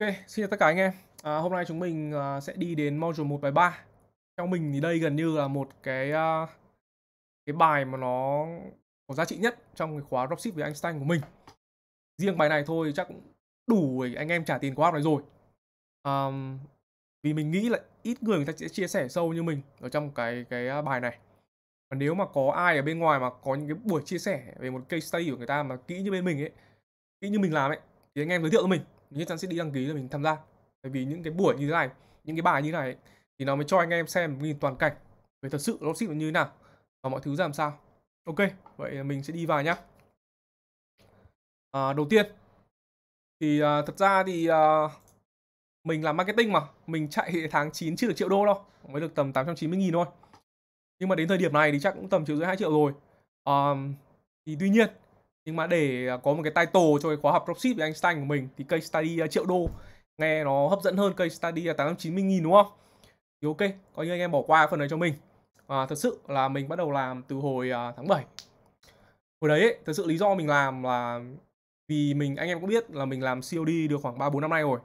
Ok, xin chào tất cả anh em à, Hôm nay chúng mình uh, sẽ đi đến module 1 bài 3 Theo mình thì đây gần như là một cái uh, cái bài mà nó có giá trị nhất trong cái khóa dropship với Einstein của mình Riêng bài này thôi chắc đủ để anh em trả tiền khóa này rồi um, Vì mình nghĩ là ít người người ta sẽ chia sẻ sâu như mình ở trong cái cái à, bài này Và nếu mà có ai ở bên ngoài mà có những cái buổi chia sẻ về một case study của người ta mà kỹ như bên mình ấy Kỹ như mình làm ấy thì anh em giới thiệu cho mình nhất chắc chắn sẽ đi đăng ký là mình tham gia bởi vì những cái buổi như thế này những cái bài như thế này thì nó mới cho anh em xem nhìn toàn cảnh về thật sự nó ship như thế nào và mọi thứ ra làm sao ok vậy mình sẽ đi vào nhá à, đầu tiên thì à, thật ra thì à, mình làm marketing mà mình chạy tháng 9 chưa được triệu đô đâu mới được tầm 890 nghìn thôi nhưng mà đến thời điểm này thì chắc cũng tầm triệu rưỡi 2 triệu rồi à, thì tuy nhiên nhưng mà để à, có một cái title cho cái khóa học dropship về Einstein của mình thì case study à, triệu đô nghe nó hấp dẫn hơn case study là 890 nghìn đúng không thì ok coi như anh em bỏ qua phần này cho mình à, thật sự là mình bắt đầu làm từ hồi uh, tháng 7 hồi đấy ấy, thật sự lý do mình làm là vì mình anh em cũng biết là mình làm COD được khoảng 3 4 năm nay rồi.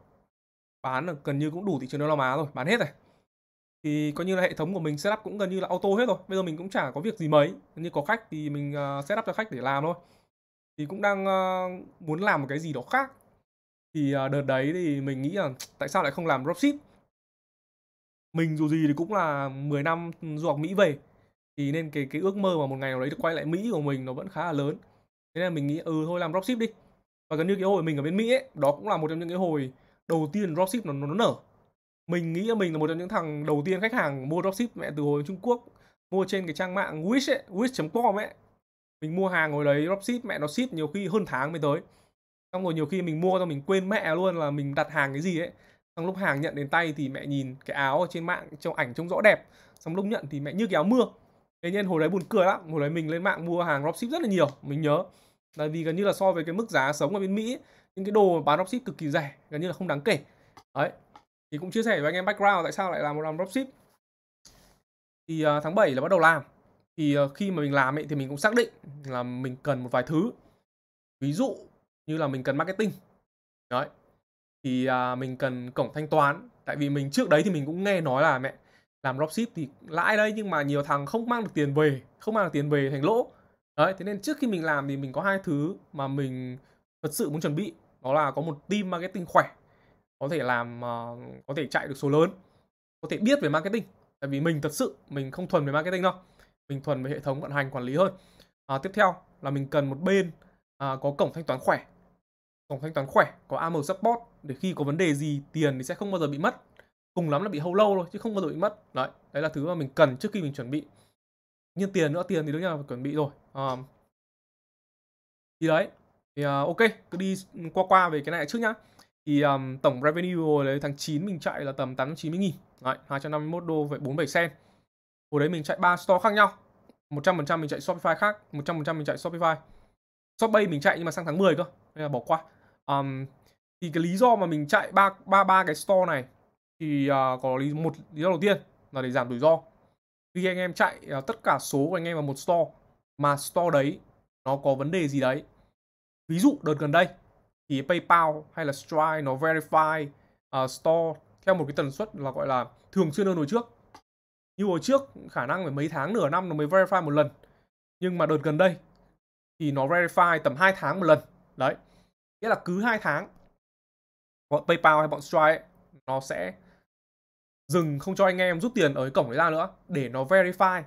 Bán là gần như cũng đủ thị trường Đông Nam Á rồi, bán hết rồi. Thì coi như là hệ thống của mình setup cũng gần như là auto hết rồi. Bây giờ mình cũng chả có việc gì mấy, như có khách thì mình setup cho khách để làm thôi thì cũng đang uh, muốn làm một cái gì đó khác thì uh, đợt đấy thì mình nghĩ là tại sao lại không làm dropship mình dù gì thì cũng là 10 năm du học Mỹ về thì nên cái cái ước mơ mà một ngày nào đấy được quay lại Mỹ của mình nó vẫn khá là lớn thế nên mình nghĩ ừ thôi làm dropship đi và gần như cái hồi mình ở bên Mỹ ấy, đó cũng là một trong những cái hồi đầu tiên dropship nó, nó, nó nở mình nghĩ là mình là một trong những thằng đầu tiên khách hàng mua dropship mẹ từ hồi Trung Quốc mua trên cái trang mạng Wish ấy, Wish.com ấy mình mua hàng hồi đấy dropship mẹ nó ship nhiều khi hơn tháng mới tới xong rồi nhiều khi mình mua xong mình quên mẹ luôn là mình đặt hàng cái gì ấy xong lúc hàng nhận đến tay thì mẹ nhìn cái áo ở trên mạng trong ảnh trông rõ đẹp xong lúc nhận thì mẹ như cái áo mưa thế nên hồi đấy buồn cười lắm hồi đấy mình lên mạng mua hàng dropship rất là nhiều mình nhớ là vì gần như là so với cái mức giá sống ở bên mỹ những cái đồ mà bán dropship cực kỳ rẻ gần như là không đáng kể đấy thì cũng chia sẻ với anh em background tại sao lại làm một làm dropship thì uh, tháng 7 là bắt đầu làm thì ờ, khi mà mình làm ấy thì mình cũng xác định là mình cần một vài thứ ví dụ như là mình cần marketing đấy thì à, mình cần cổng thanh toán tại vì mình trước đấy thì mình cũng nghe nói là mẹ làm dropship thì lãi đấy nhưng mà nhiều thằng không mang được tiền về không mang được tiền về thành lỗ đấy thế nên trước khi mình làm thì mình có hai thứ mà mình thật sự muốn chuẩn bị đó là có một team marketing khỏe có thể làm ờ, có thể chạy được số lớn có thể biết về marketing tại vì mình thật sự mình không thuần về marketing đâu mình thuần về hệ thống vận hành quản lý hơn à, tiếp theo là mình cần một bên à, có cổng thanh toán khỏe cổng thanh toán khỏe có AM support để khi có vấn đề gì tiền thì sẽ không bao giờ bị mất cùng lắm là bị hâu lâu thôi chứ không bao giờ bị mất đấy đấy là thứ mà mình cần trước khi mình chuẩn bị nhiên tiền nữa tiền thì đương nhiên là chuẩn bị rồi à, thì đấy thì uh, ok cứ đi qua qua về cái này trước nhá thì um, tổng revenue hồi đấy tháng 9 mình chạy là tầm 890 nghìn Đấy, 251 đô với 47 cent hồi đấy mình chạy ba store khác nhau 100% mình chạy Shopify khác 100% mình chạy Shopify Shopbay mình chạy nhưng mà sang tháng 10 cơ nên là bỏ qua um, thì cái lý do mà mình chạy ba ba ba cái store này thì uh, có lý một lý do đầu tiên là để giảm rủi ro khi anh em chạy uh, tất cả số của anh em vào một store mà store đấy nó có vấn đề gì đấy ví dụ đợt gần đây thì PayPal hay là Stripe nó verify uh, store theo một cái tần suất là gọi là thường xuyên hơn hồi trước như hồi trước khả năng phải mấy tháng nửa năm nó mới verify một lần nhưng mà đợt gần đây thì nó verify tầm 2 tháng một lần đấy nghĩa là cứ 2 tháng bọn PayPal hay bọn Stripe nó sẽ dừng không cho anh em rút tiền ở cái cổng đấy ra nữa để nó verify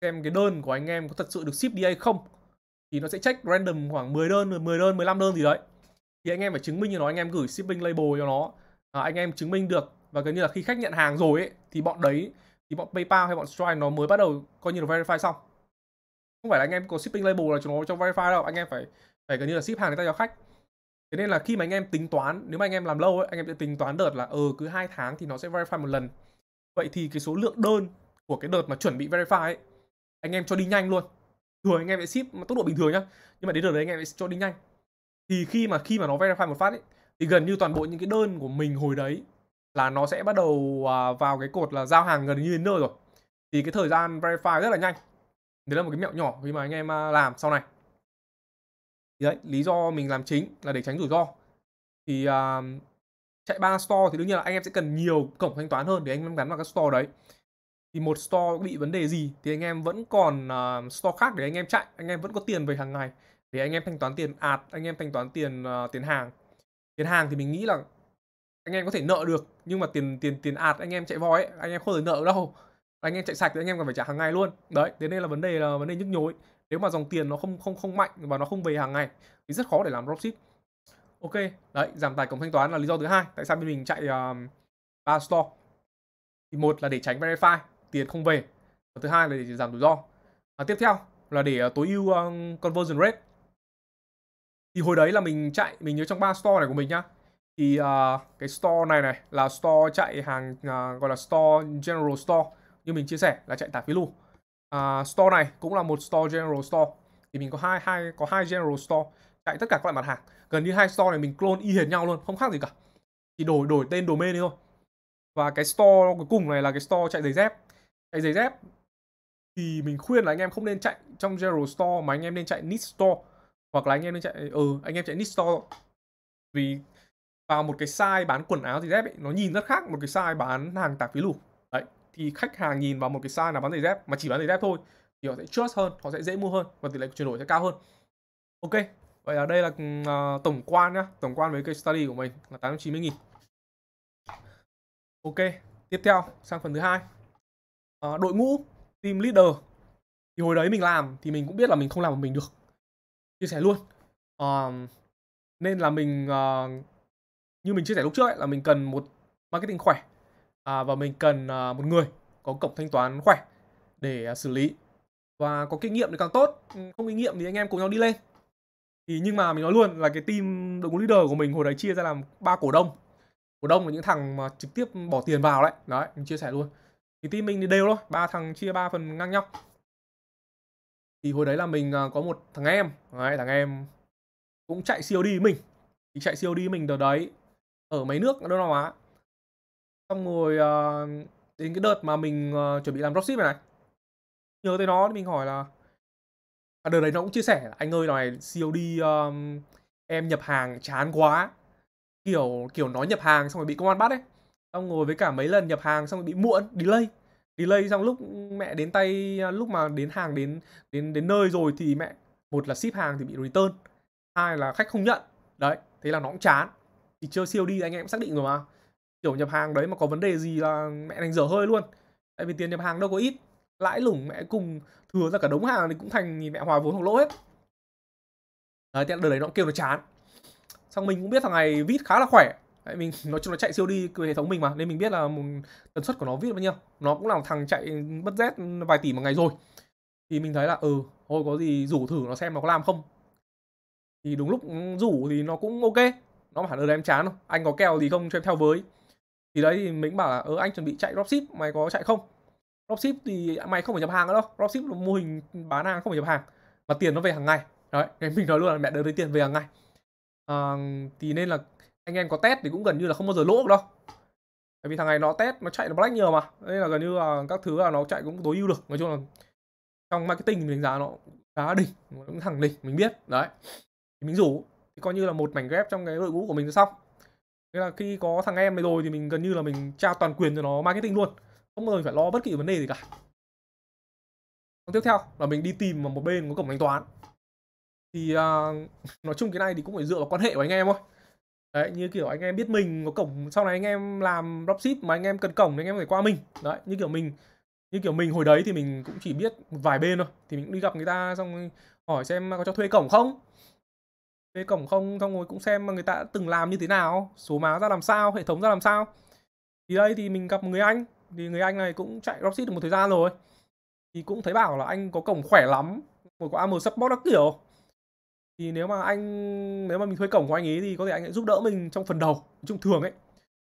xem cái đơn của anh em có thật sự được ship đi hay không thì nó sẽ check random khoảng 10 đơn 10 đơn 15 đơn gì đấy thì anh em phải chứng minh cho nó anh em gửi shipping label cho nó à, anh em chứng minh được và gần như là khi khách nhận hàng rồi ấy, thì bọn đấy thì bọn PayPal hay bọn Stripe nó mới bắt đầu coi như là verify xong không phải là anh em có shipping label là chúng nó cho verify đâu anh em phải phải gần như là ship hàng người ta cho khách thế nên là khi mà anh em tính toán nếu mà anh em làm lâu ấy anh em sẽ tính toán đợt là ờ ừ, cứ hai tháng thì nó sẽ verify một lần vậy thì cái số lượng đơn của cái đợt mà chuẩn bị verify ấy anh em cho đi nhanh luôn thường anh em sẽ ship tốc độ bình thường nhá nhưng mà đến đợt đấy anh em sẽ cho đi nhanh thì khi mà khi mà nó verify một phát ấy thì gần như toàn bộ những cái đơn của mình hồi đấy là nó sẽ bắt đầu à, vào cái cột là giao hàng gần như đến nơi rồi thì cái thời gian verify rất là nhanh đấy là một cái mẹo nhỏ khi mà anh em à, làm sau này thì đấy lý do mình làm chính là để tránh rủi ro thì uh, chạy ba store thì đương nhiên là anh em sẽ cần nhiều cổng thanh toán hơn để anh em gắn vào các store đấy thì một store bị vấn đề gì thì anh em vẫn còn uh, store khác để anh em chạy anh em vẫn có tiền về hàng ngày để anh em thanh toán tiền ạt anh em thanh toán tiền uh, tiền hàng tiền hàng thì mình nghĩ là anh em có thể nợ được nhưng mà tiền tiền tiền ạt anh em chạy voi ấy anh em không thể nợ đâu anh em chạy sạch thì anh em còn phải trả hàng ngày luôn đấy thế nên là vấn đề là vấn đề nhức nhối nếu mà dòng tiền nó không không không mạnh và nó không về hàng ngày thì rất khó để làm dropship ok đấy giảm tài cổng thanh toán là lý do thứ hai tại sao bên mình chạy ba uh, store thì một là để tránh verify tiền không về và thứ hai là để giảm rủi ro và tiếp theo là để ờ, tối ưu uh, conversion rate thì hồi đấy là mình chạy mình nhớ trong ba store này của mình nhá thì uh, cái store này này là store chạy hàng uh, gọi là store general store như mình chia sẻ là chạy tả phí lưu uh, store này cũng là một store general store thì mình có hai hai có hai general store chạy tất cả các loại mặt hàng gần như hai store này mình clone y hệt nhau luôn không khác gì cả chỉ đổi đổi tên domain thôi và cái store cuối cùng này là cái store chạy giày dép chạy giày dép thì mình khuyên là anh em không nên chạy trong general store mà anh em nên chạy niche store hoặc là anh em nên chạy ừ anh em chạy niche store vì vào một cái size bán quần áo giày dép ấy, nó nhìn rất khác một cái size bán hàng tạp phí lục đấy thì khách hàng nhìn vào một cái size nào bán giày dép mà chỉ bán giày dép thôi thì họ sẽ trust hơn họ sẽ dễ mua hơn và tỷ lệ chuyển đổi sẽ cao hơn ok vậy là đây là uh, tổng quan nhá tổng quan với cái study của mình là 890 nghìn ok tiếp theo sang phần thứ hai uh, đội ngũ team leader thì hồi đấy mình làm thì mình cũng biết là mình không làm một mình được chia sẻ luôn uh, nên là mình uh, như mình chia sẻ lúc trước ấy, là mình cần một marketing khỏe à, và mình cần à, một người có cổng thanh toán khỏe để à, xử lý và có kinh nghiệm thì càng tốt ừ, không kinh nghiệm thì anh em cùng nhau đi lên thì nhưng mà mình nói luôn là cái team đội ngũ leader của mình hồi đấy chia ra làm ba cổ đông cổ đông là những thằng mà trực tiếp bỏ tiền vào đấy đấy mình chia sẻ luôn thì team mình thì đều thôi ba thằng chia ba phần ngang nhau thì hồi đấy là mình à, có một thằng em đấy, thằng em cũng chạy COD với mình thì chạy COD với mình đợt đấy ở mấy nước Đông Nam Á xong rồi uh, đến cái đợt mà mình uh, chuẩn bị làm dropship này này nhớ tới nó thì mình hỏi là à, đợt đấy nó cũng chia sẻ anh ơi này COD um, em nhập hàng chán quá kiểu kiểu nói nhập hàng xong rồi bị công an bắt ấy xong ngồi với cả mấy lần nhập hàng xong rồi bị muộn delay delay xong lúc mẹ đến tay ờ, lúc mà đến hàng đến đến đến nơi rồi thì mẹ một là ship hàng thì bị return hai là khách không nhận đấy thế là nó cũng chán thì chơi đi anh em cũng xác định rồi mà kiểu nhập hàng đấy mà có vấn đề gì là mẹ đánh dở hơi luôn tại vì tiền nhập hàng đâu có ít lãi lủng mẹ cùng thừa ra cả đống hàng thì cũng thành nhìn mẹ hòa vốn hoặc lỗ hết đấy tiện đời đấy nó kêu nó chán xong mình cũng biết thằng này vít khá là khỏe đấy, mình nói chung nó chạy siêu đi về hệ thống mình mà nên mình biết là một tần suất của nó vít bao nhiêu nó cũng là một thằng chạy bất rét vài tỷ một ngày rồi thì mình thấy là ừ thôi có gì rủ thử nó xem nó có làm không thì đúng lúc rủ thì nó cũng ok nó bảo là ừ, em chán không anh có kèo gì không cho em theo với thì đấy thì mình bảo là ừ, anh chuẩn bị chạy dropship mày có chạy không dropship thì mày không phải nhập hàng nữa đâu dropship là mô hình bán hàng không phải nhập hàng mà tiền nó về hàng ngày đấy cái mình nói luôn là mẹ đợi lấy tiền về hàng ngày à, thì nên là anh em có test thì cũng gần như là không bao giờ lỗ được đâu tại vì thằng này nó test nó chạy nó black nhiều mà nên là gần như là các thứ là nó chạy cũng tối ưu được nói chung là trong marketing mình đánh giá nó khá đỉnh những thằng đỉnh mình biết đấy thì mình rủ coi như là một mảnh ghép trong cái đội ngũ của mình xong thế là khi có thằng em này rồi thì mình gần như là mình trao toàn quyền cho nó marketing luôn không bao giờ phải lo bất kỳ vấn đề gì cả còn tiếp theo là mình đi tìm vào một bên có cổng thanh toán thì uh, nói chung cái này thì cũng phải dựa vào quan hệ của anh em thôi đấy như kiểu anh em biết mình có cổng sau này anh em làm dropship mà anh em cần cổng thì anh em phải qua mình đấy như kiểu mình như kiểu mình hồi đấy thì mình cũng chỉ biết một vài bên thôi thì mình cũng đi gặp người ta xong hỏi xem có cho thuê cổng không thuê cổng không xong rồi cũng xem mà người ta đã từng làm như thế nào số má ra làm sao hệ thống ra làm sao thì đây thì mình gặp một người anh thì người anh này cũng chạy dropship được một thời gian rồi thì cũng thấy bảo là anh có cổng khỏe lắm một quả aml support các kiểu thì nếu mà anh nếu mà mình thuê cổng của anh ấy thì có thể anh ấy giúp đỡ mình trong phần đầu nói chung thường ấy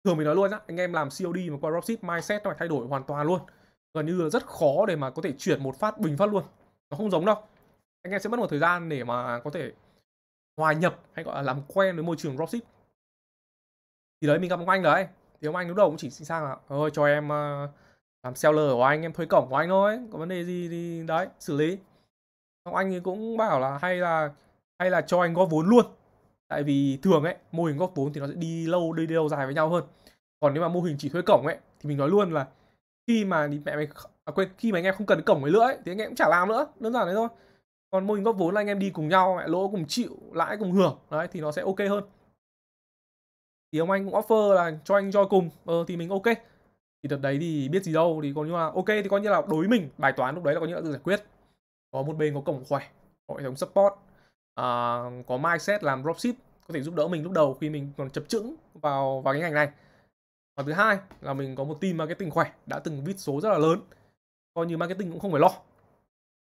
thường mình nói luôn á anh em làm COD mà qua dropship mindset nó phải thay đổi hoàn toàn luôn gần như là rất khó để mà có thể chuyển một phát bình phát luôn nó không giống đâu anh em sẽ mất một thời gian để mà có thể hòa nhập hay gọi là làm quen với môi trường dropship thì đấy mình gặp ông anh đấy thì ông anh lúc đầu cũng chỉ xin sang là ơi cho em uh, làm seller của anh em thuê cổng của anh thôi có vấn đề gì thì đấy xử lý ông anh thì cũng bảo là hay là hay là cho anh góp vốn luôn tại vì thường ấy mô hình góp vốn thì nó sẽ đi lâu đi, đi lâu dài với nhau hơn còn nếu mà mô hình chỉ thuê cổng ấy thì mình nói luôn là khi mà đi mẹ mày à, quên khi mà anh em không cần cổng ấy nữa ấy, thì anh em cũng chả làm nữa đơn giản đấy thôi còn mô hình góp vốn là anh em đi cùng nhau lỗ cùng chịu lãi cùng hưởng đấy thì nó sẽ ok hơn thì ông anh cũng offer là cho anh cho cùng ờ, thì mình ok thì đợt đấy thì biết gì đâu thì còn như là ok thì coi như là đối với mình bài toán lúc đấy là coi như là tự giải quyết có một bên có cổng khỏe có hệ thống support à, có mindset làm dropship có thể giúp đỡ mình lúc đầu khi mình còn chập chững vào vào cái ngành này và thứ hai là mình có một team marketing khỏe đã từng viết số rất là lớn coi như marketing cũng không phải lo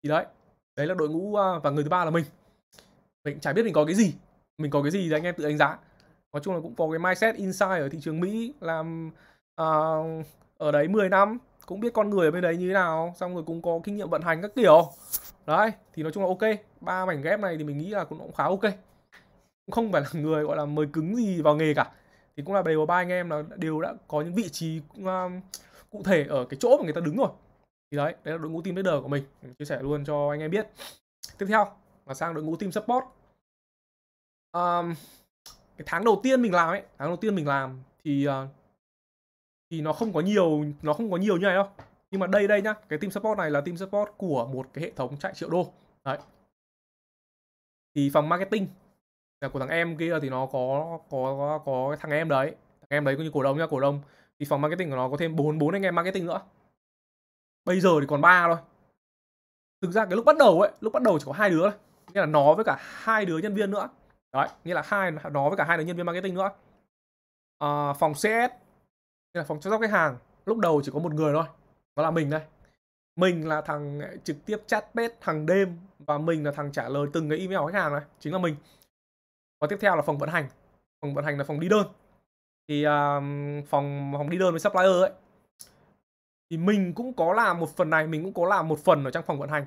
thì đấy đấy là đội ngũ à, và người thứ ba là mình mình cũng chả biết mình có cái gì mình có cái gì thì anh em tự đánh giá nói chung là cũng có cái mindset inside ở thị trường mỹ làm uh, ở đấy 10 năm cũng biết con người ở bên đấy như thế nào xong rồi cũng có kinh nghiệm vận hành các kiểu đấy thì nói chung là ok ba mảnh ghép này thì mình nghĩ là cũng, cũng khá ok cũng không phải là người gọi là mời cứng gì vào nghề cả thì cũng là đều ba anh em là đều đã có những vị trí uh, cụ thể ở cái chỗ mà người ta đứng rồi thì đấy đấy là đội ngũ team leader của mình. mình chia sẻ luôn cho anh em biết tiếp theo là sang đội ngũ team support um, cái tháng đầu tiên mình làm ấy tháng đầu tiên mình làm thì uh, thì nó không có nhiều nó không có nhiều như này đâu nhưng mà đây đây nhá cái team support này là team support của một cái hệ thống chạy triệu đô đấy thì phòng marketing là của thằng em kia thì nó có có có, có cái thằng em đấy thằng em đấy cũng như cổ đông nhá cổ đông thì phòng marketing của nó có thêm bốn bốn anh em marketing nữa bây giờ thì còn ba thôi thực ra cái lúc bắt đầu ấy lúc bắt đầu chỉ có hai đứa thôi nghĩa là nó với cả hai đứa nhân viên nữa đấy nghĩa là hai nó với cả hai đứa nhân viên marketing nữa à, phòng CS nghĩa là phòng chăm sóc khách hàng lúc đầu chỉ có một người thôi đó là mình đây mình là thằng trực tiếp chat bếp thằng đêm và mình là thằng trả lời từng cái email khách hàng này chính là mình và tiếp theo là phòng vận hành phòng vận hành là phòng đi đơn thì uh, phòng phòng đi đơn với supplier ấy thì mình cũng có làm một phần này mình cũng có làm một phần ở trong phòng vận hành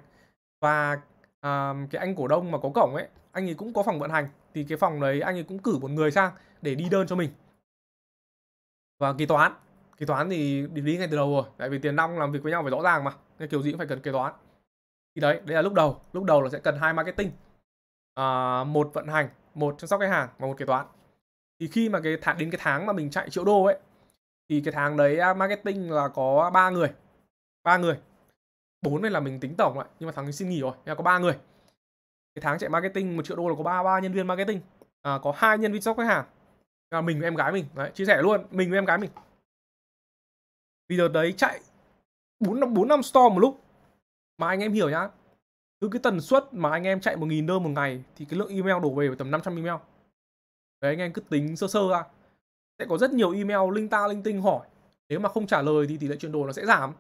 và à, cái anh cổ đông mà có cổng ấy anh ấy cũng có phòng vận hành thì cái phòng đấy anh ấy cũng cử một người sang để đi đơn cho mình và kế toán kế toán thì đi lý ngay từ đầu rồi tại vì tiền nong làm việc với nhau phải rõ ràng mà nên kiểu gì cũng phải cần kế toán thì đấy đấy là lúc đầu lúc đầu là sẽ cần hai marketing à, một vận hành một chăm sóc khách hàng và một kế toán thì khi mà cái tháng đến cái tháng mà mình chạy triệu đô ấy thì cái tháng đấy à, marketing là có ba người ba người bốn này là mình tính tổng lại nhưng mà thằng xin nghỉ rồi là có ba người cái tháng chạy marketing một triệu đô là có ba ba nhân viên marketing à, có hai nhân viên sóc khách hàng là mình với em gái mình đấy, chia sẻ luôn mình với em gái mình vì đợt đấy chạy bốn năm bốn năm store một lúc mà anh em hiểu nhá cứ cái tần suất mà anh em chạy một nghìn đơn một ngày thì cái lượng email đổ về tầm 500 email đấy anh em cứ tính sơ sơ ra sẽ có rất nhiều email linh ta linh tinh hỏi nếu mà không trả lời thì tỷ lệ chuyển đổi nó sẽ giảm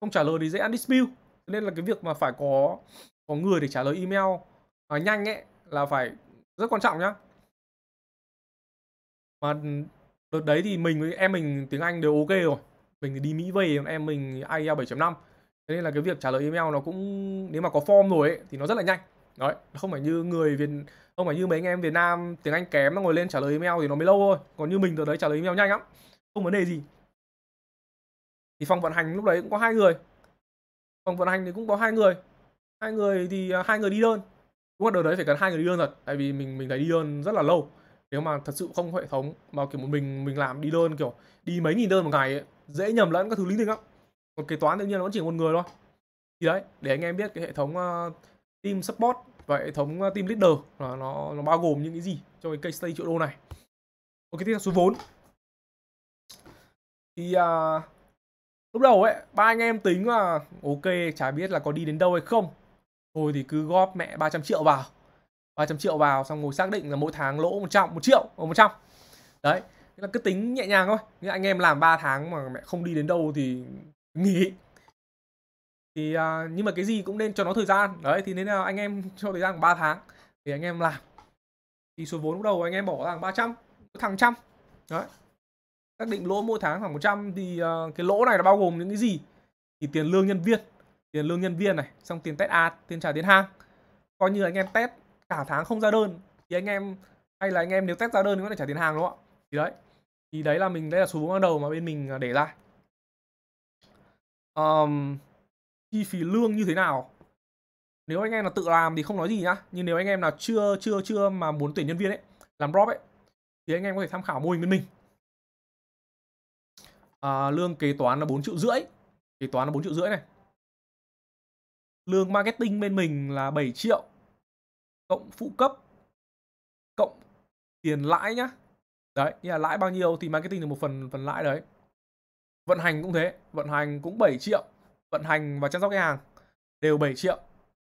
không trả lời thì dễ ăn dispute nên là cái việc mà phải có có người để trả lời email à, nhanh ấy là phải rất quan trọng nhá mà đợt đấy thì mình với em mình tiếng Anh đều ok rồi mình thì đi Mỹ về em mình IELTS 7.5 thế nên là cái việc trả lời email nó cũng nếu mà có form rồi ấy, thì nó rất là nhanh Đấy, không phải như người Việt không phải như mấy anh em Việt Nam tiếng Anh kém nó ngồi lên trả lời email thì nó mới lâu thôi. Còn như mình từ đấy trả lời email nhanh lắm. Không vấn đề gì. Thì phòng vận hành lúc đấy cũng có hai người. Phòng vận hành thì cũng có hai người. Hai người thì à, hai người đi đơn. Đúng là đợt đấy phải cần hai người đi đơn thật, tại vì mình mình thấy đi đơn rất là lâu. Nếu mà thật sự không hệ thống mà kiểu một mình mình làm đi đơn kiểu đi mấy nghìn đơn một ngày ấy, dễ nhầm lẫn các thứ linh tinh lắm. Còn kế toán tự nhiên nó chỉ một người thôi thì đấy để anh em biết cái hệ thống uh, team support và hệ thống ờ, team leader là nó nó bao gồm những cái gì cho cái case study triệu đô này ok tiếp theo số vốn thì à, lúc đầu ấy ba anh em tính là ok chả biết là có đi đến đâu hay không thôi thì cứ góp mẹ 300 triệu vào 300 triệu vào xong ngồi xác định là mỗi tháng lỗ 100 1 triệu 100 ờ, đấy là cứ tính nhẹ nhàng thôi nhưng anh em làm 3 tháng mà mẹ không đi đến đâu thì nghỉ thì à, nhưng mà cái gì cũng nên cho nó thời gian đấy thì nên là anh em cho thời gian khoảng 3 tháng thì anh em làm thì số vốn lúc đầu anh em bỏ thằng 300 thằng trăm đấy xác định lỗ mỗi tháng khoảng 100 thì uh, cái lỗ này nó bao gồm những cái gì thì tiền lương nhân viên tiền lương nhân viên này xong tiền test ad tiền trả tiền hàng coi như anh em test cả tháng không ra đơn thì anh em hay là anh em nếu test ra đơn thì có thể trả tiền hàng đúng không ạ thì đấy thì đấy là mình đây là số vốn ban đầu mà bên mình à, để ra um, chi phí lương như thế nào nếu anh em là tự làm thì không nói gì nhá nhưng nếu anh em là chưa chưa chưa mà muốn tuyển nhân viên ấy làm drop ấy thì anh em có thể tham khảo mô hình bên mình à, lương kế toán là 4 triệu rưỡi kế toán là 4 triệu rưỡi này lương marketing bên mình là 7 triệu cộng phụ cấp cộng tiền lãi nhá đấy như là lãi bao nhiêu thì marketing được một phần phần lãi đấy vận hành cũng thế vận hành cũng 7 triệu vận hành và chăm sóc khách hàng đều 7 triệu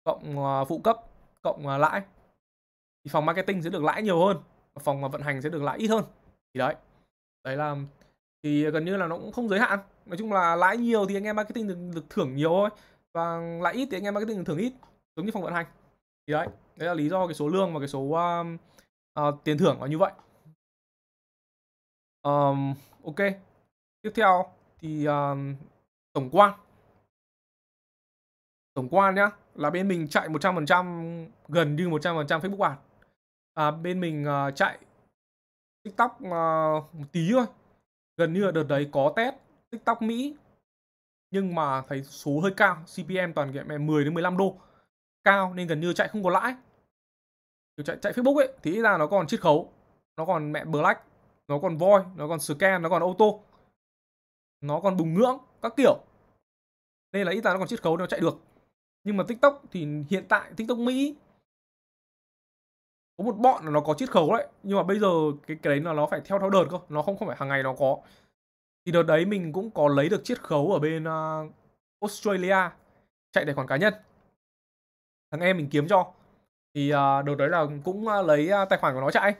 cộng ờ, phụ cấp cộng ờ, lãi thì phòng marketing sẽ được lãi nhiều hơn và phòng ờ, vận hành sẽ được lãi ít hơn thì đấy đấy là thì gần như là nó cũng không giới hạn nói chung là lãi nhiều thì anh em marketing được, được thưởng nhiều thôi và lãi ít thì anh em marketing được thưởng ít giống như phòng vận hành thì đấy đấy là lý do cái số lương và cái số um, uh, tiền thưởng là như vậy um, ok tiếp theo thì um, tổng quan tổng quan nhá là bên mình chạy 100% gần như 100% Facebook Ads à, bên mình uh, chạy TikTok uh, một tí thôi gần như là đợt đấy có test TikTok Mỹ nhưng mà thấy số hơi cao CPM toàn mẹ 10 đến 15 đô cao nên gần như chạy không có lãi Điều chạy chạy Facebook ấy thì ra nó còn chiết khấu nó còn mẹ black nó còn voi nó còn scam nó còn auto nó còn bùng ngưỡng các kiểu nên là ít ra nó còn chiết khấu nó chạy được nhưng mà tiktok thì hiện tại tiktok mỹ có một bọn là nó có chiết khấu đấy nhưng mà bây giờ cái cái đấy là nó phải theo theo đợt cơ nó không không phải hàng ngày nó có thì đợt đấy mình cũng có lấy được chiết khấu ở bên uh, Australia chạy tài khoản cá nhân thằng em mình kiếm cho thì uh, đợt đấy là cũng uh, lấy uh, tài khoản của nó chạy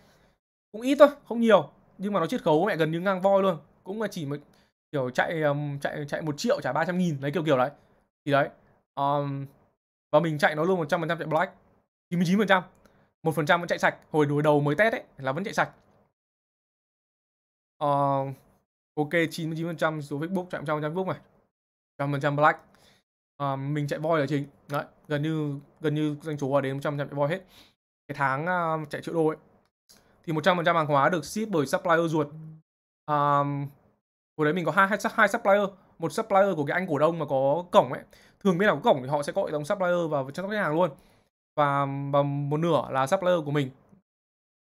cũng ít thôi không nhiều nhưng mà nó chiết khấu mẹ gần như ngang voi luôn cũng là chỉ một kiểu chạy um, chạy chạy một triệu trả 300 nghìn đấy kiểu kiểu đấy thì đấy um, và mình chạy nó luôn 100% chạy black 99% một phần trăm vẫn chạy sạch hồi đuổi đầu mới test ấy là vẫn chạy sạch uh, ok 99% số facebook chạy 100% facebook này 100% black uh, mình chạy voi là chính đấy gần như gần như doanh số đến 100% chạy voi hết cái tháng uh, chạy triệu đô ấy thì 100% hàng hóa được ship bởi supplier ruột um, hồi đấy mình có hai hai, hai supplier một supplier của cái anh cổ đông mà có cổng ấy thường bên nào có cổng thì họ sẽ gọi dòng supplier vào chăm sóc khách hàng luôn và và một nửa là supplier của mình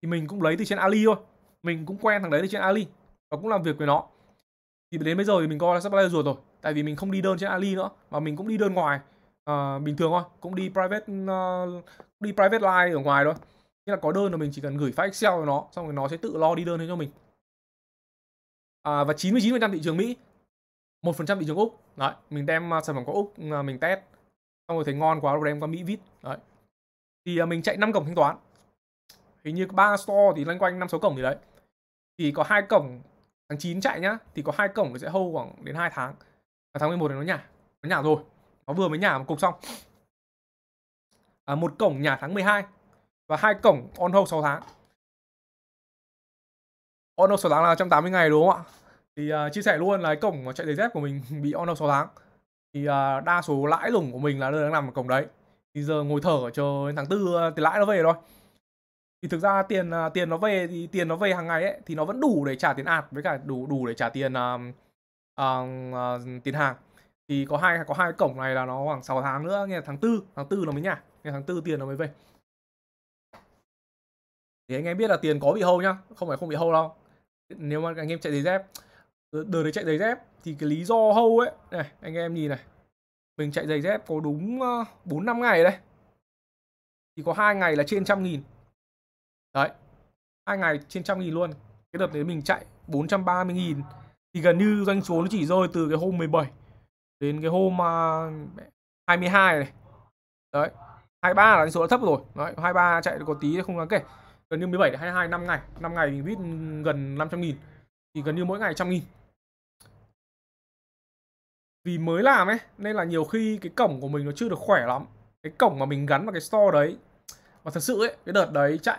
thì mình cũng lấy từ trên Ali thôi mình cũng quen thằng đấy từ trên Ali và cũng làm việc với nó thì đến bây giờ thì mình coi là supplier ruột rồi tại vì mình không đi đơn trên Ali nữa mà mình cũng đi đơn ngoài à, bình thường thôi cũng đi private uh, đi private line ở ngoài thôi nghĩa là có đơn là mình chỉ cần gửi file Excel cho nó xong rồi nó sẽ tự lo đi đơn cho mình à, và 99% thị trường Mỹ một phần trăm thị trường úc đấy mình đem à, sản phẩm của úc à, mình test xong rồi thấy ngon quá rồi đem qua mỹ vít đấy thì à, mình chạy 5 cổng thanh toán hình như ba store thì loanh quanh năm sáu cổng gì đấy thì có hai cổng tháng 9 chạy nhá thì có hai cổng thì sẽ hâu khoảng đến 2 tháng và tháng 11 thì nó nhả nó nhả rồi nó vừa mới nhả một cục xong à, một cổng nhả tháng 12 và hai cổng on hold 6 tháng on hold 6 tháng là 180 ngày đúng không ạ thì uh, chia sẻ luôn là cái cổng chạy giày dép của mình bị on đầu 6 tháng thì uh, đa số lãi lủng của mình là đang nằm ở cổng đấy thì giờ ngồi thở chờ đến tháng tư uh, thì lãi nó về rồi thì thực ra tiền uh, tiền nó về thì tiền nó về hàng ngày ấy thì nó vẫn đủ để trả tiền ạt với cả đủ đủ để trả tiền uh, uh, uh, tiền hàng thì có hai có hai cổng này là nó khoảng 6 tháng nữa nghe tháng tư tháng tư nó mới nhả nghe tháng tư tiền nó mới về thì anh em biết là tiền có bị hâu nhá không phải không bị hâu đâu nếu mà anh em chạy giày dép Ờ, đời này chạy giày dép thì cái lý do hâu ấy này anh em nhìn này mình chạy giày dép có đúng bốn năm ngày đây thì có hai ngày là trên trăm nghìn đấy hai ngày trên trăm nghìn luôn cái đợt đấy mình chạy 430 nghìn thì gần như doanh số nó chỉ rơi từ cái hôm 17 đến cái hôm uh, à, 22 này đấy 23 là doanh số đã thấp rồi đấy 23 chạy có tí không đáng kể gần như 17 đến 22 5 ngày 5 ngày mình biết gần 500 nghìn thì gần như mỗi ngày trăm nghìn vì mới làm ấy nên là nhiều khi cái cổng của mình nó chưa được khỏe lắm cái cổng mà mình gắn vào cái store đấy và thật sự ấy cái đợt đấy chạy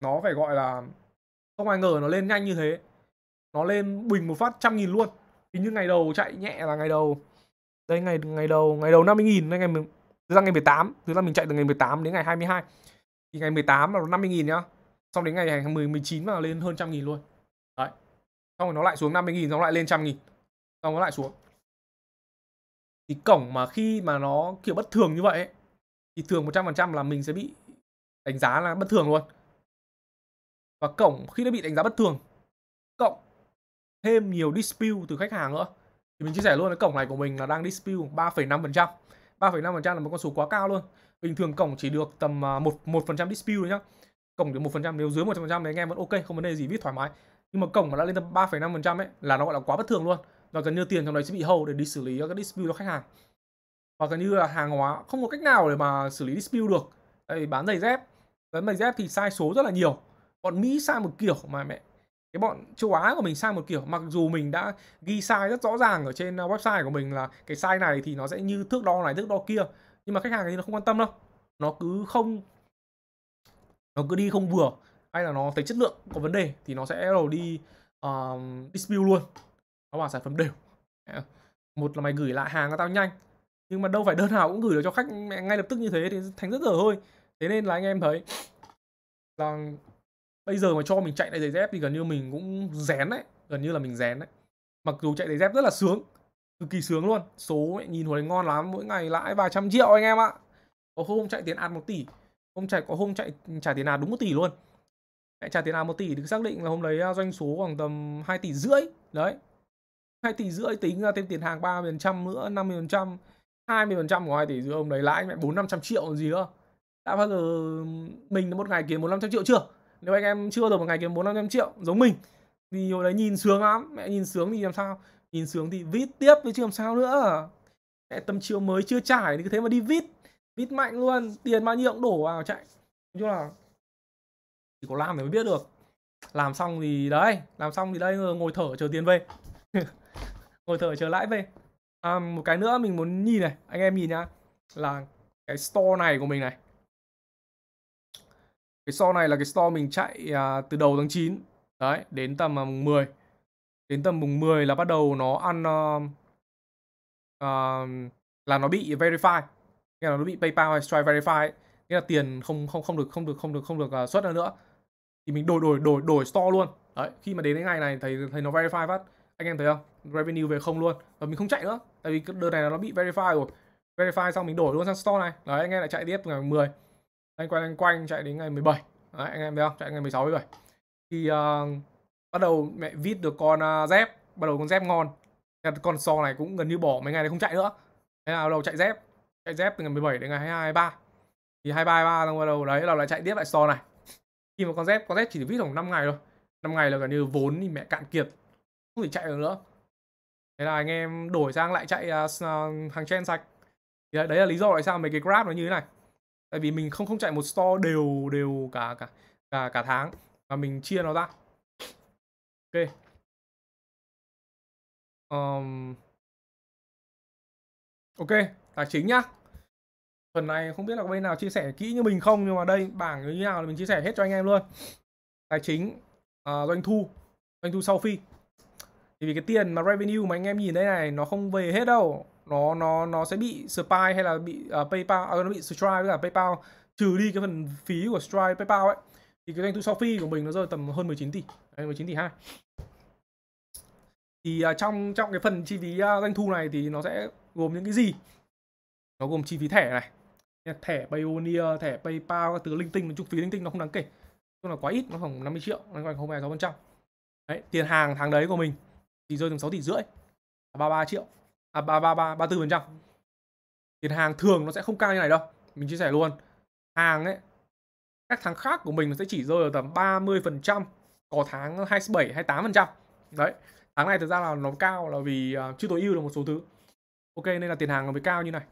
nó phải gọi là không ai ngờ nó lên nhanh như thế nó lên bình một phát trăm nghìn luôn thì như ngày đầu chạy nhẹ là ngày đầu đây ngày ngày đầu ngày đầu 50 nghìn ngày mình thực ra ngày 18 thực ra mình chạy từ ngày 18 đến ngày 22 thì ngày 18 là 50 nghìn nhá xong đến ngày 10, 19 là lên hơn trăm nghìn luôn đấy xong rồi nó lại xuống 50 nghìn xong lại lên trăm nghìn xong nó lại xuống thì cổng mà khi mà nó kiểu bất thường như vậy thì thường 100% là mình sẽ bị đánh giá là bất thường luôn và cổng khi nó bị đánh giá bất thường cộng thêm nhiều dispute từ khách hàng nữa thì mình chia sẻ luôn cái cổng này của mình là đang dispute 3,5% 3,5% là một con số quá cao luôn bình thường cổng chỉ được tầm à, một một phần trăm dispute thôi nhá cổng được một phần trăm nếu dưới một phần trăm thì anh em vẫn ok không vấn đề gì viết thoải mái nhưng mà cổng mà đã lên tầm ba phẩy năm phần trăm ấy là nó gọi là quá bất thường luôn và gần như tiền trong đấy sẽ bị hâu để đi xử lý các dispute cho khách hàng và gần như là hàng hóa không có cách nào để mà xử lý dispute được tại vì bán giày dép bán giày dép thì sai số rất là nhiều bọn mỹ sai một kiểu mà mẹ cái bọn châu Á của mình sai một kiểu mặc dù mình đã ghi sai rất rõ ràng ở trên à, website của mình là cái sai này thì nó sẽ như thước đo này thước đo kia nhưng mà khách hàng thì nó không quan tâm đâu nó cứ không nó cứ đi không vừa hay là nó thấy chất lượng có vấn đề thì nó sẽ đầu đi uh, dispute luôn nó bảo sản phẩm đều một là mày gửi lại hàng cho tao nhanh nhưng mà đâu phải đơn nào cũng gửi được cho khách ngay lập tức như thế thì thành rất dở hơi thế nên là anh em thấy là bây giờ mà cho mình chạy lại giày dép thì gần như mình cũng rén đấy gần như là mình rén đấy mặc dù chạy giày dép rất là sướng cực kỳ sướng luôn số ấy, nhìn hồi ngon lắm mỗi ngày lãi vài trăm triệu anh em ạ có hôm chạy tiền ăn một tỷ hôm chạy có hôm chạy trả tiền nào đúng một tỷ luôn chạy trả tiền nào một tỷ được xác định là hôm đấy à, doanh số khoảng tầm 2 tỷ rưỡi đấy 2 tỷ rưỡi tính ra thêm tiền hàng 3% nữa, 50%, 20% của 2 tỷ rưỡi ông đấy lãi mẹ 4 500 triệu gì nữa. Đã bao giờ mình một ngày kiếm 4 500 triệu chưa? Nếu anh em chưa được một ngày kiếm 4 500 triệu giống mình thì hồi đấy nhìn sướng lắm, mẹ nhìn sướng thì làm sao? Nhìn sướng thì vít tiếp với chứ làm sao nữa. Mẹ tâm chiều mới chưa trải thì cứ thế mà đi vít, vít mạnh luôn, tiền bao nhiêu cũng đổ vào chạy. Nói chung là chỉ có làm thì mới biết được làm xong thì đấy làm xong thì đây ngồi thở chờ tiền về Hồi thở chờ lãi về à, Một cái nữa mình muốn nhìn này Anh em nhìn nhá Là cái store này của mình này Cái store này là cái store mình chạy à, từ đầu tháng 9 Đấy đến tầm à, mùng 10 Đến tầm mùng 10 là bắt đầu nó ăn uh, uh, Là nó bị verify Nghĩa là nó bị PayPal hay Stripe verify ấy. Nghĩa là tiền không không không được không được không được không được uh, xuất ra nữa thì mình đổi đổi đổi đổi store luôn đấy khi mà đến cái ngày này thấy thấy nó verify phát anh em thấy không revenue về không luôn và mình không chạy nữa tại vì đợt này nó bị verify rồi verify xong mình đổi luôn sang store này đấy anh em lại chạy tiếp ngày 10 anh quay anh quanh chạy đến ngày 17 đấy, anh em thấy không chạy ngày 16 17 thì uh, bắt đầu mẹ vít được con uh, dép bắt đầu con dép ngon con so này cũng gần như bỏ mấy ngày này không chạy nữa thế là bắt đầu chạy dép chạy dép từ ngày 17 đến ngày 22 23 thì 23 23 xong bắt đầu đấy là lại chạy tiếp lại store này khi mà con dép con dép chỉ vít khoảng 5 ngày thôi 5 ngày là gần như vốn thì mẹ cạn kiệt không thể chạy được nữa thế là anh em đổi sang lại chạy uh, hàng chen sạch thì đấy là lý do tại sao mấy cái grab nó như thế này tại vì mình không không chạy một store đều đều cả cả cả cả tháng mà mình chia nó ra ok um, ok tài chính nhá phần này không biết là có bên nào chia sẻ kỹ như mình không nhưng mà đây bảng như thế nào là mình chia sẻ hết cho anh em luôn tài chính uh, doanh thu doanh thu sau phi vì cái tiền mà revenue mà anh em nhìn đây này nó không về hết đâu nó nó nó sẽ bị Stripe hay là bị uh, PayPal uh, nó bị Stripe với cả PayPal trừ đi cái phần phí của Stripe PayPal ấy thì cái doanh thu sau phi của mình nó rơi tầm hơn 19 tỷ, 19 tỷ 2. Thì uh, trong trong cái phần chi phí uh, doanh thu này thì nó sẽ gồm những cái gì? Nó gồm chi phí thẻ này. Thẻ Payoneer, thẻ PayPal các thứ linh tinh, chút phí linh tinh nó không đáng kể. Tức là quá ít, nó khoảng 50 triệu, nó khoảng 0,6%. Đấy, tiền hàng tháng đấy của mình thì rơi tầm 6 tỷ rưỡi 33 à, triệu à 33 34 phần trăm tiền hàng thường nó sẽ không cao như này đâu mình chia sẻ luôn hàng ấy các tháng khác của mình nó sẽ chỉ rơi ở tầm 30 phần trăm có tháng 27 28 phần trăm đấy tháng này thực ra là nó cao là vì à, chưa tối ưu được một số thứ ok nên là tiền hàng nó mới cao như này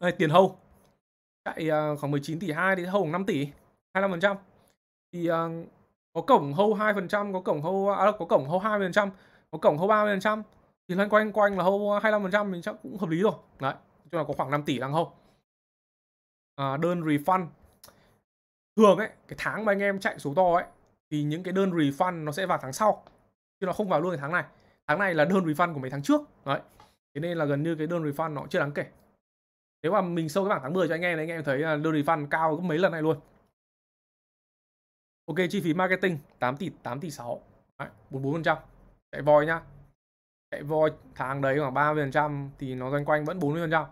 đây, tiền hâu chạy uh, khoảng 19 tỷ 2 thì hầu 5 tỷ 25 phần trăm thì có cổng hâu 2%, có cổng hâu à, có cổng hâu 20%, có cổng hâu 30% thì lăn quanh quanh là hâu 25% mình chắc cũng hợp lý rồi. Đấy, cho là có khoảng 5 tỷ đang hâu. À, đơn refund. Thường ấy, cái tháng mà anh em chạy số to ấy thì những cái đơn refund nó sẽ vào tháng sau chứ nó không vào luôn cái tháng này. Tháng này là đơn refund của mấy tháng trước. Đấy. Thế nên là gần như cái đơn refund nó chưa đáng kể. Nếu mà mình sâu cái bảng tháng 10 cho anh em thì anh em thấy đơn refund cao gấp mấy lần này luôn. Ok, chi phí marketing 8 tỷ 8 tỷ 6. Đấy, 44%. Chạy voi nhá. Chạy voi tháng đấy khoảng 30% thì nó doanh quanh vẫn 40%.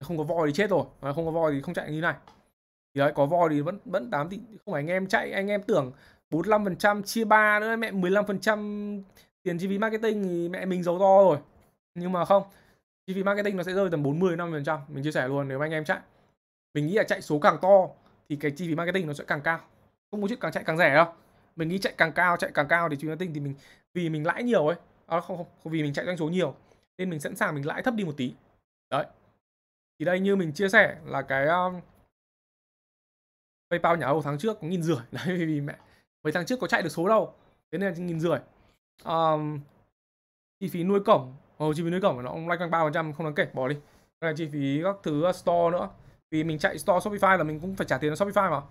Không có voi thì chết rồi. Đấy, không có voi thì không chạy như này. Thì đấy, có voi thì vẫn vẫn 8 tỷ. Không phải anh em chạy, anh em tưởng 45% chia 3 nữa mẹ 15% tiền chi phí marketing thì mẹ mình giấu to rồi. Nhưng mà không. Chi phí marketing nó sẽ rơi tầm 40 50%, mình chia sẻ luôn nếu anh em chạy. Mình nghĩ là chạy số càng to thì cái chi phí marketing nó sẽ càng cao không có chuyện càng chạy càng rẻ đâu mình nghĩ chạy càng cao chạy càng cao thì chi phí marketing thì mình vì mình lãi nhiều ấy à, không, không, không vì mình chạy doanh số nhiều nên mình sẵn sàng mình lãi thấp đi một tí đấy thì đây như mình chia sẻ là cái um, PayPal nhà Âu tháng trước có nghìn rưỡi đấy vì mẹ mấy tháng trước có chạy được số đâu thế nên là nghìn rưỡi um, chi phí nuôi cổng oh, chi phí nuôi cổng nó cũng loanh quanh ba phần trăm không đáng kể bỏ đi đây là chi phí các thứ uh, store nữa vì mình chạy store Shopify là mình cũng phải trả tiền cho Shopify mà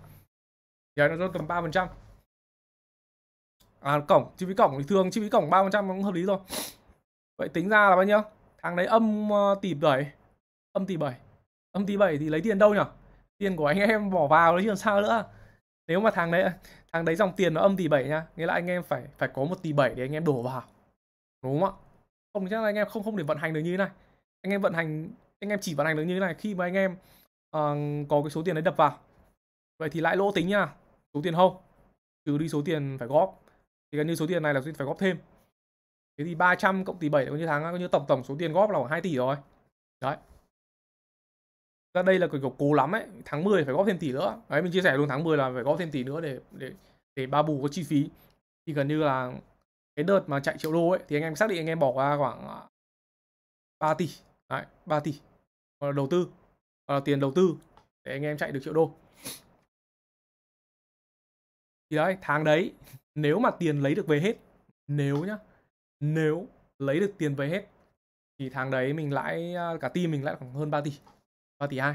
giá nó tầm 3% phần trăm à cổng chi phí cổng thì thường chi phí cổng 3% trăm cũng hợp lý rồi vậy tính ra là bao nhiêu tháng đấy âm ờ, tỷ bảy âm tỷ bảy âm tỷ bảy thì lấy tiền đâu nhở tiền của anh em bỏ vào đấy chứ làm sao nữa nếu mà tháng đấy tháng đấy dòng tiền nó âm tỷ bảy nha nghĩa là anh em phải phải có một tỷ bảy để anh em đổ vào đúng không ạ không chắc là anh em không không để vận hành được như thế này anh em vận hành anh em chỉ vận hành được như thế này khi mà anh em uh, có cái số tiền đấy đập vào vậy thì lãi lỗ tính nha số tiền hâu trừ đi số tiền phải góp thì gần như số tiền này là số tiền phải góp thêm thế thì 300 cộng tỷ 7 coi như tháng coi như tổng tổng số tiền góp là khoảng 2 tỷ rồi đấy ra đây là kiểu cố lắm ấy tháng 10 phải góp thêm tỷ nữa đấy mình chia sẻ luôn tháng 10 là phải góp thêm tỷ nữa để để để ba bù có chi phí thì gần như là cái đợt mà chạy triệu đô ấy thì anh em xác định anh em bỏ ra khoảng 3 à, tỷ đấy 3 tỷ đầu tư hoặc là tiền đầu tư để anh em chạy được triệu đô thì đấy tháng đấy nếu mà tiền lấy được về hết nếu nhá nếu lấy được tiền về hết thì tháng đấy mình lãi à, cả team mình lãi khoảng hơn 3 tỷ 3 tỷ 2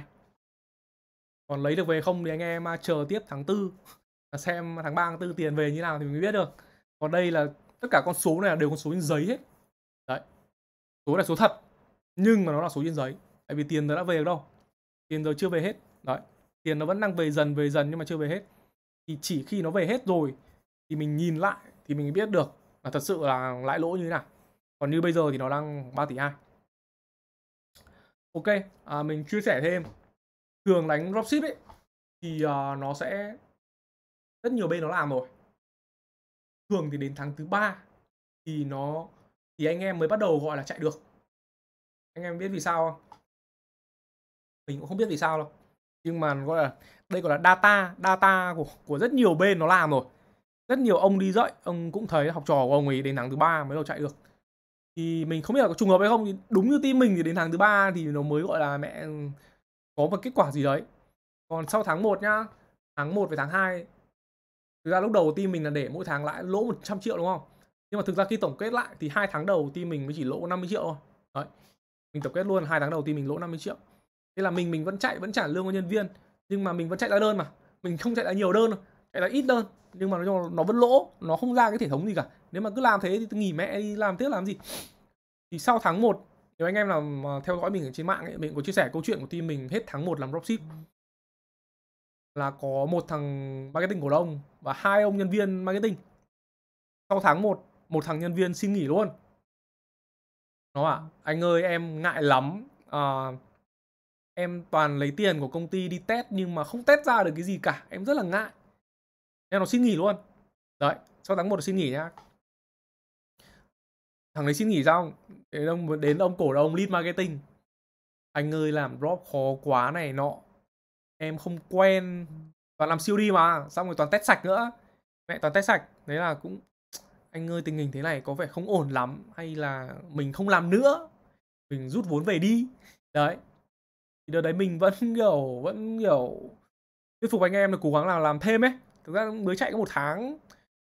còn lấy được về không thì anh em à, chờ tiếp tháng 4 à, xem tháng 3 tháng 4 tiền về như nào thì mình biết được còn đây là tất cả con số này đều con số trên giấy hết đấy số này số thật nhưng mà nó là số trên giấy tại vì tiền nó đã về được đâu tiền rồi chưa về hết đấy tiền nó vẫn đang về dần về dần nhưng mà chưa về hết thì chỉ khi nó về hết rồi thì mình nhìn lại thì mình biết được là thật sự là lãi lỗ như thế nào còn như bây giờ thì nó đang 3 tỷ hai. ok à, mình chia sẻ thêm thường đánh dropship ấy thì uh, nó sẽ rất nhiều bên nó làm rồi thường thì đến tháng thứ ba thì nó thì anh em mới bắt đầu gọi là chạy được anh em biết vì sao không mình cũng không biết vì sao đâu nhưng mà gọi là đây gọi là data data của của rất nhiều bên nó làm rồi rất nhiều ông đi dạy ông cũng thấy học trò của ông ấy đến tháng thứ ba mới đầu chạy được thì mình không biết là có trùng hợp hay không thì đúng như team mình thì đến tháng thứ ba thì nó mới gọi là mẹ ừ, có một kết quả gì đấy còn sau tháng 1 nhá tháng 1 với tháng 2 thực ra lúc đầu team mình là để mỗi tháng lãi lỗ 100 triệu đúng không nhưng mà thực ra khi tổng kết lại thì hai tháng đầu team mình mới chỉ lỗ 50 triệu thôi đấy mình tổng kết luôn hai tháng đầu team mình lỗ 50 triệu thế là mình mình vẫn chạy vẫn trả lương cho nhân viên nhưng mà mình vẫn chạy ra đơn mà mình không chạy ra nhiều đơn chạy ra ít đơn nhưng mà nó, nó vẫn lỗ nó không ra cái thể thống gì cả nếu mà cứ làm thế thì nghỉ mẹ đi làm tiếp làm gì thì sau tháng 1 nếu anh em nào mà theo dõi mình ở trên mạng ấy, mình có chia sẻ câu chuyện của team mình hết tháng 1 làm dropship là có một thằng marketing cổ đông và hai ông nhân viên marketing sau tháng 1 một thằng nhân viên xin nghỉ luôn nó ạ à, anh ơi em ngại lắm à, em toàn lấy tiền của công ty đi test nhưng mà không test ra được cái gì cả em rất là ngại em nó xin nghỉ luôn đấy sau tháng 1 xin nghỉ nhá thằng đấy xin nghỉ xong đến ông đến ông cổ là ông lead marketing anh ơi làm drop khó quá này nọ em không quen và làm siêu đi mà xong rồi toàn test sạch nữa mẹ toàn test sạch đấy là cũng anh ơi tình hình thế này có vẻ không ổn lắm hay là mình không làm nữa mình rút vốn về đi đấy thì đợt đấy mình vẫn kiểu vẫn kiểu thuyết phục anh em là cố gắng là làm thêm ấy thực ra mới chạy có một tháng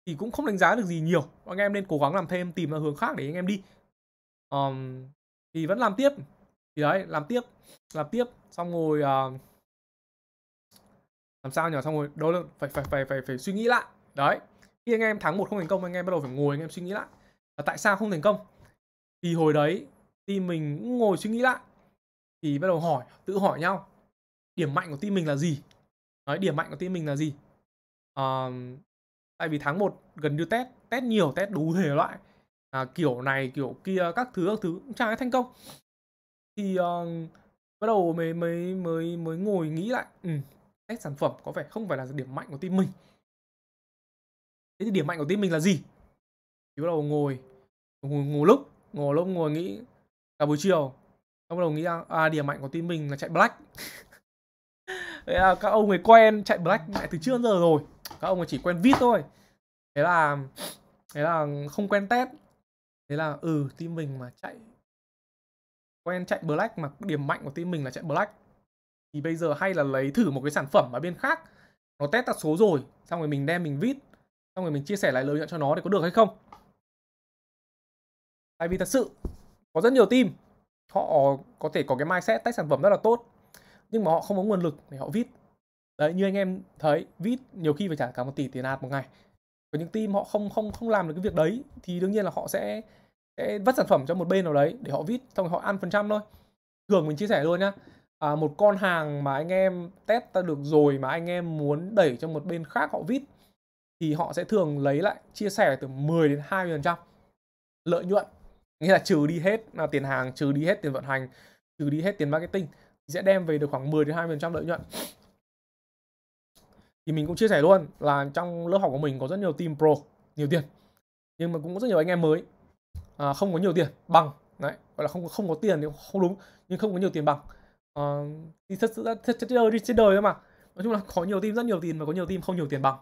thì cũng không đánh giá được gì nhiều anh em nên cố gắng làm thêm tìm ra hướng khác để anh em đi um, thì vẫn làm tiếp thì đấy làm tiếp làm tiếp xong rồi uh, làm sao nhỉ xong rồi đó là phải phải phải phải phải suy nghĩ lại đấy khi anh em tháng 1 không thành công anh em bắt đầu phải ngồi anh em suy nghĩ lại là tại sao không thành công thì hồi đấy thì mình cũng ngồi suy nghĩ lại thì bắt đầu hỏi tự hỏi nhau điểm mạnh của team mình là gì nói điểm mạnh của team mình là gì à, tại vì tháng 1 gần như test test nhiều test đủ thể loại à, kiểu này kiểu kia các thứ các thứ cũng chả thành công thì uh, bắt đầu mới mới mới mới ngồi nghĩ lại ừ, test sản phẩm có vẻ không phải là điểm mạnh của team mình thế thì điểm mạnh của team mình là gì thì bắt đầu ngồi ngồi ngủ lúc ngồi lúc ngồi nghĩ cả buổi chiều ông bắt đầu nghĩ rằng à điểm mạnh của team mình là chạy black Đấy là các ông ấy quen chạy black mẹ từ trước giờ rồi các ông ấy chỉ quen vít thôi thế là thế là không quen test thế là ừ team mình mà chạy quen chạy black mà điểm mạnh của team mình là chạy black thì bây giờ hay là lấy thử một cái sản phẩm ở bên khác nó test tạc số rồi xong rồi mình đem mình vít xong rồi mình chia sẻ lại lợi nhuận cho nó để có được hay không tại vì thật sự có rất nhiều team họ có thể có cái mindset tách sản phẩm rất là tốt nhưng mà họ không có nguồn lực để họ vít đấy như anh em thấy vít nhiều khi phải trả cả một tỷ tiền ad một ngày có những team họ không không không làm được cái việc đấy thì đương nhiên là họ sẽ sẽ vắt sản phẩm cho một bên nào đấy để họ viết xong họ ăn phần trăm thôi thường mình chia sẻ luôn nhá à, một con hàng mà anh em test ra được rồi mà anh em muốn đẩy cho một bên khác họ vít thì họ sẽ thường lấy lại chia sẻ từ 10 đến 20 phần trăm lợi nhuận nghĩa là trừ đi hết là tiền hàng trừ đi hết tiền vận hành trừ đi hết tiền marketing sẽ đem về được khoảng 10 đến 20% lợi nhuận thì mình cũng chia sẻ luôn là trong lớp học của mình có rất nhiều team pro nhiều tiền nhưng mà cũng có rất nhiều anh em mới à, không có nhiều tiền bằng đấy gọi là không không có tiền thì không đúng nhưng không có nhiều tiền bằng à, thì thật sự thật trên đời đi trên đời mà nói chung là có nhiều team rất nhiều tiền mà có nhiều team không nhiều tiền bằng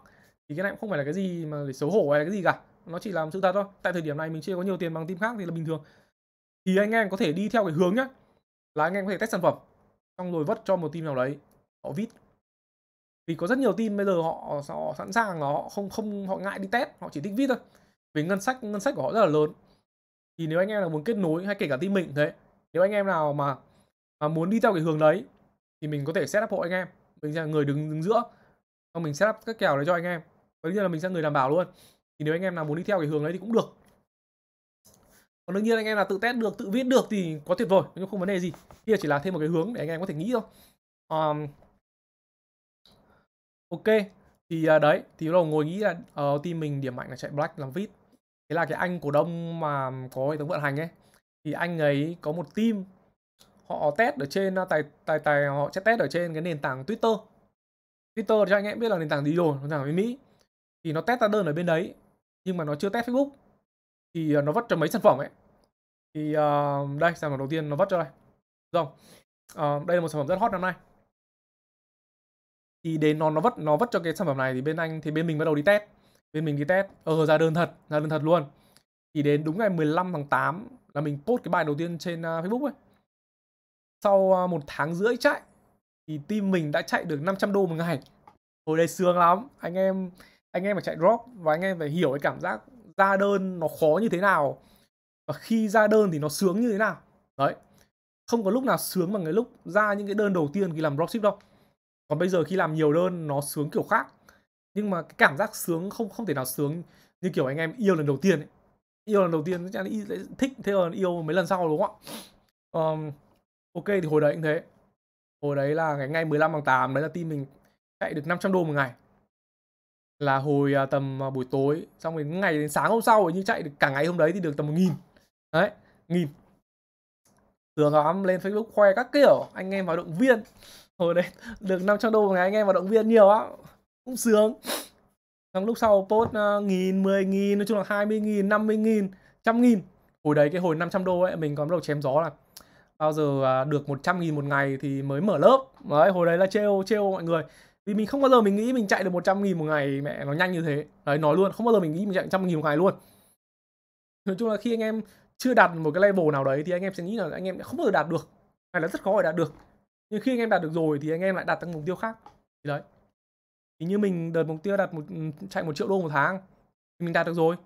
thì cái này cũng không phải là cái gì mà để xấu hổ hay là cái gì cả nó chỉ làm sự thật thôi tại thời điểm này mình chưa có nhiều tiền bằng team khác thì là bình thường thì anh em có thể đi theo cái hướng nhá là anh em có thể test sản phẩm xong rồi vất cho một team nào đấy họ vít vì có rất nhiều team bây giờ họ, họ sẵn sàng là họ không không họ ngại đi test họ chỉ thích vít thôi vì ngân sách ngân sách của họ rất là lớn thì nếu anh em là muốn kết nối hay kể cả team mình thế nếu anh em nào mà mà muốn đi theo cái hướng đấy thì mình có thể set up hộ anh em mình là người đứng đứng giữa xong mình set up các kèo đấy cho anh em có nghĩa là mình sẽ người đảm bảo luôn thì nếu anh em nào muốn đi theo cái hướng đấy thì cũng được còn đương nhiên anh em là tự test được tự viết được thì có tuyệt vời nhưng không vấn đề gì kia chỉ là thêm một cái hướng để anh em có thể nghĩ thôi um, ok thì uh, đấy thì lúc đầu ngồi nghĩ là uh, team mình điểm mạnh là chạy black làm vít thế là cái anh cổ đông mà có hệ thống vận hành ấy thì anh ấy có một team họ test ở trên tài tài tài họ sẽ test ở trên cái nền tảng twitter twitter cho anh em biết là nền tảng gì rồi nền tảng bên mỹ thì nó test ra đơn ở bên đấy nhưng mà nó chưa test Facebook thì ờ, nó vất cho mấy sản phẩm ấy thì uh, đây sản phẩm đầu tiên nó vất cho đây Đúng uh, ờ, đây là một sản phẩm rất hot năm nay thì đến nó nó vất nó vất cho cái sản phẩm này thì bên anh thì bên mình bắt đầu đi test bên mình đi test ờ ra đơn thật ra đơn thật luôn thì đến đúng ngày 15 tháng 8 là mình post cái bài đầu tiên trên uh, Facebook ấy sau uh, một tháng rưỡi chạy thì team mình đã chạy được 500 đô một ngày hồi đây sướng lắm anh em anh em phải chạy drop và anh em phải hiểu cái cảm giác ra đơn nó khó như thế nào và khi ra đơn thì nó sướng như thế nào đấy không có lúc nào sướng bằng cái lúc ra những cái đơn đầu tiên khi làm dropship đâu còn bây giờ khi làm nhiều đơn nó sướng kiểu khác nhưng mà cái cảm giác sướng không không thể nào sướng như kiểu anh em yêu lần đầu tiên ấy. yêu lần đầu tiên chắc là thích thế còn yêu mấy lần sau đúng không ạ um, ok thì hồi đấy cũng thế hồi đấy là ngày ngày 15 tháng 8 đấy là team mình chạy được 500 đô một ngày là hồi à, tầm à, buổi tối xong đến ngày đến sáng hôm sau ấy, nhưng chạy được cả ngày hôm đấy thì được tầm một nghìn đấy nghìn thường lắm lên facebook khoe các kiểu anh em vào động viên hồi đấy được 500 đô một ngày anh em vào động viên nhiều á cũng sướng xong lúc sau post uh, nghìn mười nghìn nói chung là hai mươi nghìn năm mươi nghìn trăm nghìn hồi đấy cái hồi 500 đô ấy mình còn bắt đầu chém gió là bao giờ uh, được 100 nghìn một ngày thì mới mở lớp đấy hồi đấy là trêu trêu mọi người vì mình không bao giờ mình nghĩ mình chạy được 100 nghìn một ngày mẹ nó nhanh như thế đấy nói luôn không bao giờ mình nghĩ mình chạy 100 nghìn một ngày luôn nói chung là khi anh em chưa đạt một cái level nào đấy thì anh em sẽ nghĩ là anh em không bao giờ đạt được hay là rất khó để đạt được nhưng khi anh em đạt được rồi thì anh em lại đạt tăng mục tiêu khác thì đấy thì như mình đợt mục tiêu đạt một ừ, chạy một triệu đô một tháng thì mình đạt được rồi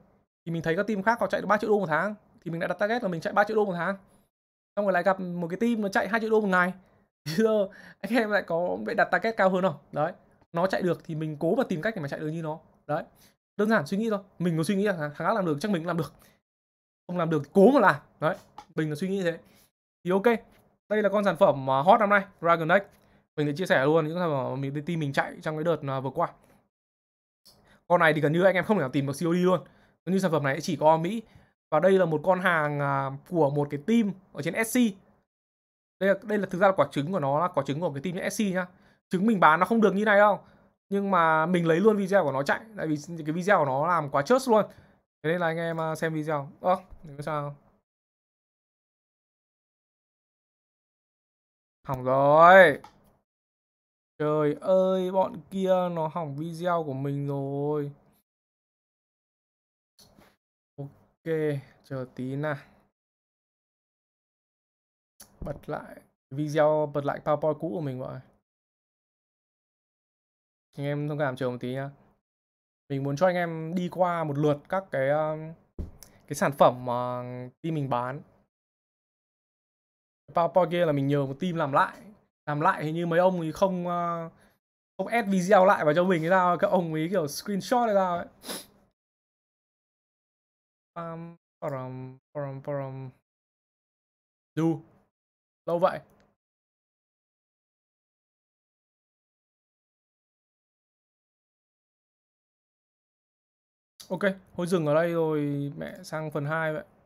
thì mình thấy các team khác họ chạy được 3 triệu đô một tháng thì mình đã đặt target là mình chạy 3 triệu đô một tháng xong rồi lại gặp một cái team nó chạy 2 triệu đô một ngày giờ anh em lại có vậy đặt target cao hơn không đấy nó chạy được thì mình cố và tìm cách để mà chạy được như nó đấy đơn giản suy nghĩ thôi mình có suy nghĩ là thằng khác làm được chắc mình cũng làm được không làm được thì cố mà làm đấy mình là suy nghĩ thế thì ok đây là con sản phẩm ờ, hot năm nay Dragon X mình sẽ chia sẻ luôn những sản phẩm mình team mình chạy trong cái đợt ờ, vừa qua con này thì gần như anh em không thể nào tìm được COD luôn gần như sản phẩm này chỉ có ở Mỹ và đây là một con hàng ờ, của một cái team ở trên SC đây là đây là thực ra là quả trứng của nó là quả trứng của cái team SC nhá trứng mình bán nó không được như này đâu nhưng mà mình lấy luôn video của nó chạy tại vì cái video của nó làm quá chớt luôn thế nên là anh em à, xem video ơ à, sao hỏng rồi trời ơi bọn kia nó hỏng video của mình rồi ok chờ tí nào bật lại video bật lại PowerPoint cũ của mình mọi anh em thông cảm chờ một tí nha mình muốn cho anh em đi qua một lượt các cái um, cái sản phẩm mà team mình bán PowerPoint kia là mình nhờ một team làm lại làm lại hình như mấy ông thì không uh, không add video lại vào cho mình cái sao các ông ấy kiểu screenshot hay sao ấy um, forum forum forum lâu vậy ok hồi dừng ở đây rồi mẹ sang phần 2 vậy